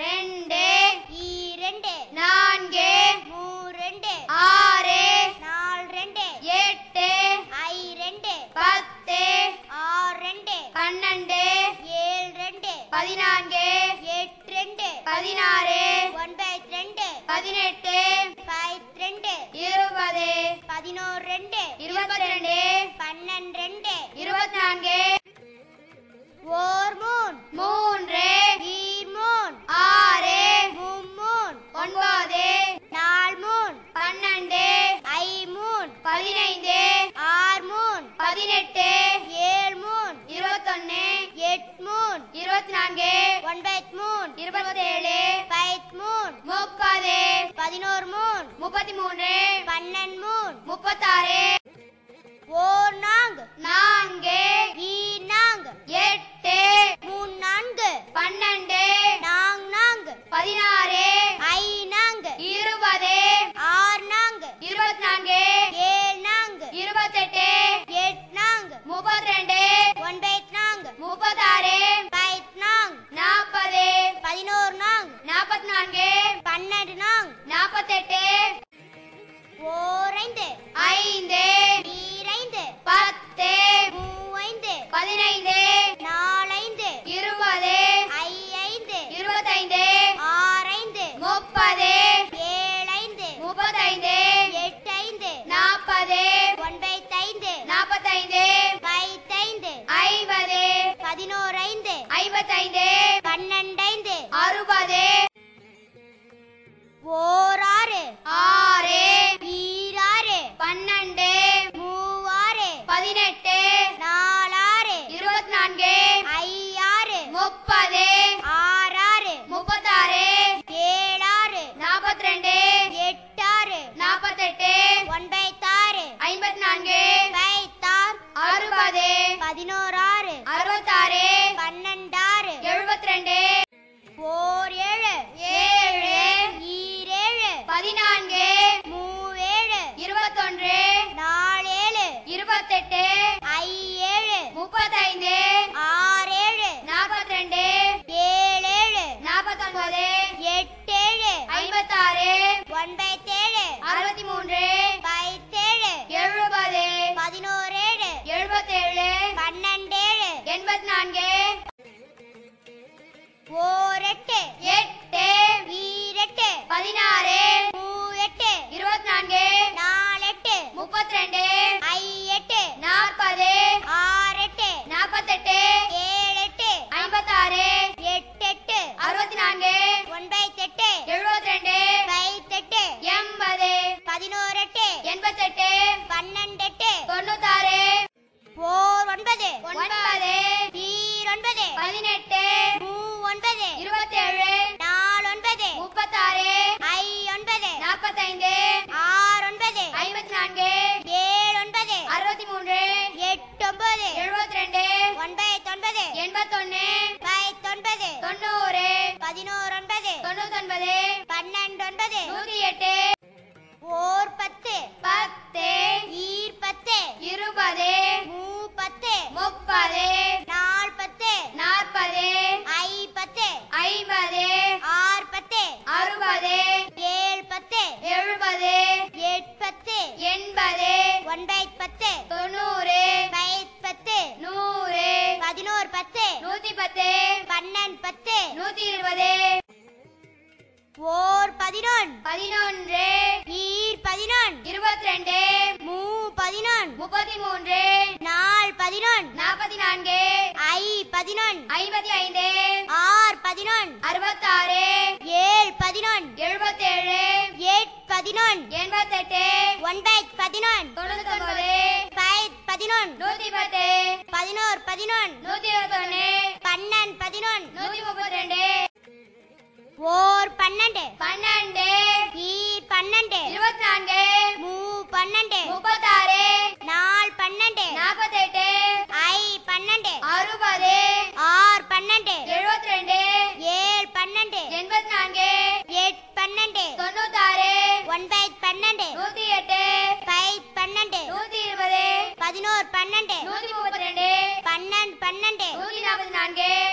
ரெண்டு இரண்டு நான்கு மூரெண்டு ஆறு நாலு ரெண்டு எட்டு ஐ ரெண்டு பத்து ஆறு ரெண்டு பன்னெண்டு ஏழு ரெண்டு பதினான்கு எட்டு ரெண்டு பதினாறு ஒன்பது ரெண்டு பதினெட்டு பத்து ரெண்டு இருபது பதினோரு ரெண்டு இருபத்தி ரெண்டு பன்னெண்டு ரெண்டு இருபத்தி நான்கு பதினைந்து ஆறு மூணு பதினெட்டு ஏழு மூணு இருபத்தொன்னு எட்டு மூணு இருபத்தி நான்கு ஒன்பது மூணு இருபத்தேழு பத்து மூணு முப்பது பதினோரு மூணு முப்பத்தி மூணு பன்னெண்டு மூணு முப்பத்தாறு ஓர் நான்கு முப்பத்தெட்டு ஓரைந்து ஐந்து நீரைந்து பத்து மூவைந்து பதினைந்து நாலைந்து இருபது ஐந்து இருபத்தைந்து ஆறைந்து முப்பது ஏழைந்து முப்பத்தைந்து எட்டைந்து நாற்பது ஒன்பத்தைந்து நாற்பத்தைந்து பைத்தைந்து ஐம்பது பதினோரைந்து ஐம்பத்தைந்து நான்கு வைத்தார் அறுபது பதினோராறு அறுபத்தாறு பன்னெண்டாறு எழுபத்தி ரெண்டு ஓர் ஏழு ஏழு ஈரேழு பதினான்கு மூவேழு இருபத்தொன்று நாலு ஏழு இருபத்தெட்டு ஐ ஏழு முப்பத்தைந்து எட்டு வீரெட்டு பதினாறு மூவெட்டு இருபத்தி நான்கு நாலெட்டு முப்பத்தி ரெண்டு எட்டு நாற்பது ஆறு எட்டு நாற்பத்தெட்டு ஏழு ஏழெட்டு ஐம்பத்தாறு எட்டு அறுபத்தி நான்கு ஒன்பத்தெட்டு எழுபத்தி ரெண்டு வைத்தெட்டு எண்பது எட்டு எண்பத்தெட்டு பன்னெண்டு எட்டு தொண்ணூத்தாறு ஓர் ஒன்பது ஒன்பது ஒன்பது பதினெட்டு மூ ஒன்பது இருபத்தேழு நாற்பத்தைந்து ஆறு ஒன்பது ஐம்பத்தி நான்கு ஏழு ஒன்பது அறுபத்தி மூன்று எட்டு ஒன்பது எழுபத்தி ரெண்டு ஒன்பது ஒன்பது எண்பத்தொன்னு தொண்ணூறு பதினோரு ஒன்பது தொண்ணூத்தி ஒன்பது பன்னெண்டு ஒன்பது நூத்தி எட்டு ஒன்பது ஒன்பது பத்து தொண்ணூறு பத்து நூறு பதினோரு பத்து நூத்தி பத்து பன்னெண்டு பத்து நூத்தி இருபது ஓர் பதினொன்று பதினொன்று நீர் பதினொன்று இருபத்தி ரெண்டு மூ பதினொன்று முப்பத்தி மூன்று நாள் பதினொன்று நாற்பத்தி நான்கு ஐ பதினொன்று ஐம்பத்தி ஐந்து ஆர் பதினொன்று அறுபத்தாறு ஏழு பதினொன்று எழுபத்தேழு எட்டு பதினொன்று எண்பத்தெட்டு ஒன்பது பதினோரு பதினொன்று நூத்தி இருபத்தொன்னு பன்னெண்டு பதினொன்று நூத்தி முப்பத்தி ரெண்டு ஓர் பன்னெண்டு பன்னெண்டு ஈ பன்னெண்டு இருபத்தி நான்கு மூ பன்னெண்டு முப்பத்தாறு நாலு பன்னெண்டு நாற்பத்தெட்டு ஐ பன்னெண்டு அறுபது ஆறு பன்னெண்டு எழுபத்தி ரெண்டு ஏழு பன்னெண்டு எண்பத்தி நான்கு எட்டு பன்னெண்டு தொண்ணூத்தாறு ஒன்பது பன்னெண்டு நூத்தி எட்டு பன்னெண்டு நூத்தி இருபது பதினோரு பன்னெண்டு நூத்தி முப்பத்தி ரெண்டு பன்னெண்டு பன்னெண்டு நூத்தி நாற்பத்தி நான்கு